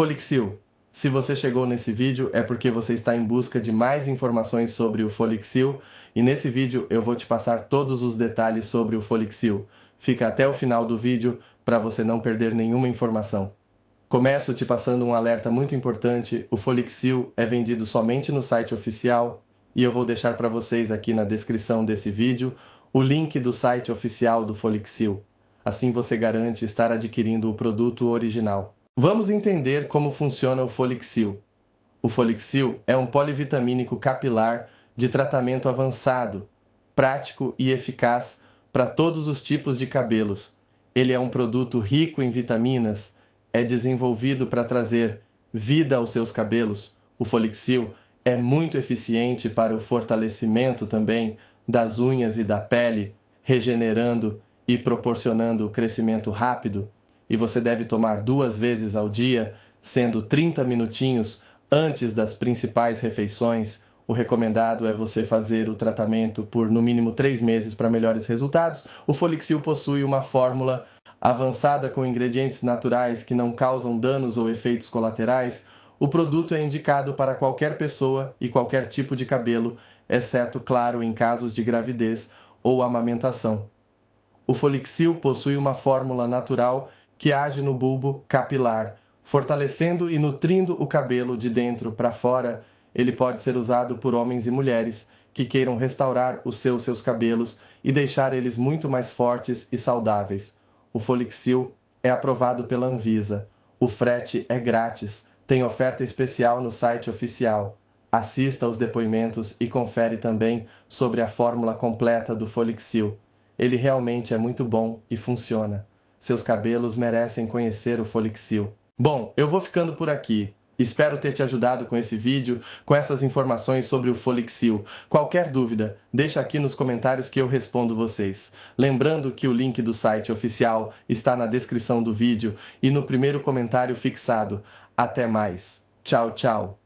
Folixil. Se você chegou nesse vídeo é porque você está em busca de mais informações sobre o Folixil e nesse vídeo eu vou te passar todos os detalhes sobre o Folixil. Fica até o final do vídeo para você não perder nenhuma informação. Começo te passando um alerta muito importante, o Folixil é vendido somente no site oficial e eu vou deixar para vocês aqui na descrição desse vídeo o link do site oficial do Folixil. Assim você garante estar adquirindo o produto original. Vamos entender como funciona o Folixil. O Folixil é um polivitamínico capilar de tratamento avançado, prático e eficaz para todos os tipos de cabelos. Ele é um produto rico em vitaminas, é desenvolvido para trazer vida aos seus cabelos. O Folixil é muito eficiente para o fortalecimento também das unhas e da pele, regenerando e proporcionando crescimento rápido e você deve tomar duas vezes ao dia, sendo 30 minutinhos antes das principais refeições. O recomendado é você fazer o tratamento por no mínimo três meses para melhores resultados. O Folixil possui uma fórmula avançada com ingredientes naturais que não causam danos ou efeitos colaterais. O produto é indicado para qualquer pessoa e qualquer tipo de cabelo, exceto, claro, em casos de gravidez ou amamentação. O Folixil possui uma fórmula natural que age no bulbo capilar, fortalecendo e nutrindo o cabelo de dentro para fora. Ele pode ser usado por homens e mulheres que queiram restaurar os seus, seus cabelos e deixar eles muito mais fortes e saudáveis. O Folixil é aprovado pela Anvisa. O frete é grátis. Tem oferta especial no site oficial. Assista aos depoimentos e confere também sobre a fórmula completa do Folixil. Ele realmente é muito bom e funciona. Seus cabelos merecem conhecer o Folixil. Bom, eu vou ficando por aqui. Espero ter te ajudado com esse vídeo, com essas informações sobre o Folixil. Qualquer dúvida, deixa aqui nos comentários que eu respondo vocês. Lembrando que o link do site oficial está na descrição do vídeo e no primeiro comentário fixado. Até mais. Tchau, tchau.